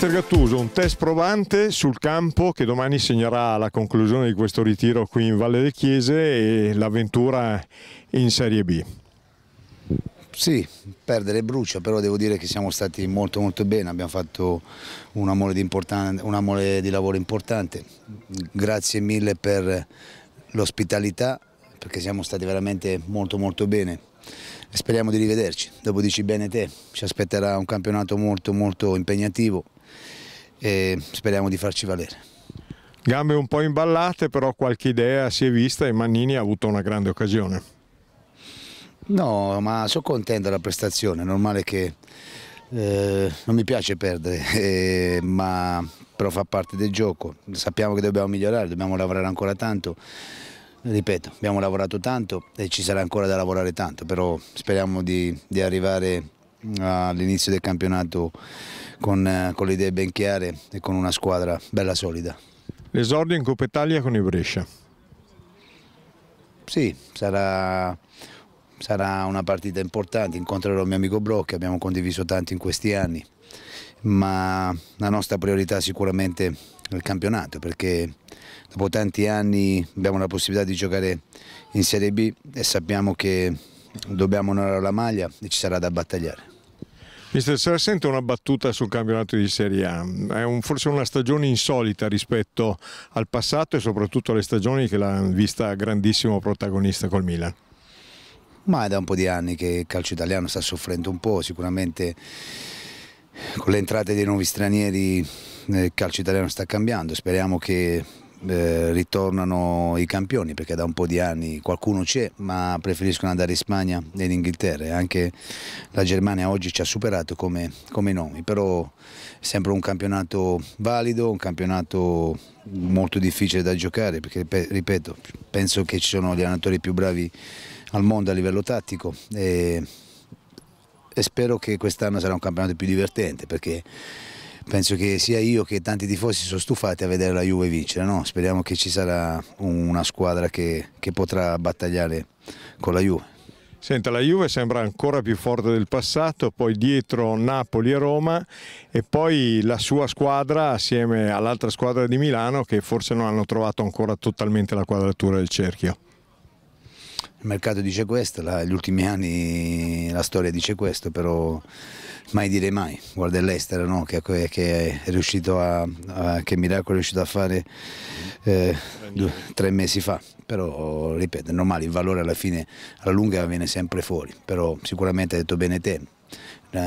Mister Gattuso, un test provante sul campo che domani segnerà la conclusione di questo ritiro qui in Valle del Chiese e l'avventura in Serie B. Sì, perdere brucia, però devo dire che siamo stati molto molto bene, abbiamo fatto una mole di, una mole di lavoro importante. Grazie mille per l'ospitalità, perché siamo stati veramente molto molto bene speriamo di rivederci. Dopo dici bene te, ci aspetterà un campionato molto molto impegnativo e speriamo di farci valere. Gambe un po' imballate, però qualche idea si è vista e Mannini ha avuto una grande occasione. No, ma sono contento della prestazione, è normale che eh, non mi piace perdere, eh, ma però fa parte del gioco. Sappiamo che dobbiamo migliorare, dobbiamo lavorare ancora tanto. Ripeto, abbiamo lavorato tanto e ci sarà ancora da lavorare tanto, però speriamo di, di arrivare all'inizio del campionato con, eh, con le idee ben chiare e con una squadra bella solida. L'esordio in Coppa Italia con il Brescia. Sì, sarà, sarà una partita importante, incontrerò il mio amico Bro che abbiamo condiviso tanto in questi anni, ma la nostra priorità sicuramente è il campionato perché dopo tanti anni abbiamo la possibilità di giocare in Serie B e sappiamo che dobbiamo onorare la maglia e ci sarà da battagliare. Mister, se la sente una battuta sul campionato di Serie A, è un, forse una stagione insolita rispetto al passato e soprattutto alle stagioni che l'ha vista grandissimo protagonista col Milan. Ma è da un po' di anni che il calcio italiano sta soffrendo un po', sicuramente con le entrate dei nuovi stranieri eh, il calcio italiano sta cambiando, speriamo che eh, ritornano i campioni perché da un po' di anni qualcuno c'è ma preferiscono andare in Spagna e in Inghilterra e anche la Germania oggi ci ha superato come, come nomi però è sempre un campionato valido un campionato molto difficile da giocare perché ripeto penso che ci sono gli allenatori più bravi al mondo a livello tattico e, e spero che quest'anno sarà un campionato più divertente perché penso che sia io che tanti tifosi sono stufati a vedere la Juve vincere, no? speriamo che ci sarà una squadra che, che potrà battagliare con la Juve. Senta, la Juve sembra ancora più forte del passato, poi dietro Napoli e Roma e poi la sua squadra assieme all'altra squadra di Milano che forse non hanno trovato ancora totalmente la quadratura del cerchio il mercato dice questo, la, gli ultimi anni la storia dice questo, però mai dire mai, guarda l'estero no? che, che, è riuscito a, a, che miracolo è riuscito a fare eh, due, tre mesi fa, però ripeto, è normale, il valore alla fine, alla lunga viene sempre fuori, però sicuramente hai detto bene te,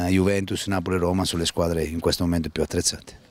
Juventus, Napoli e Roma sono le squadre in questo momento più attrezzate.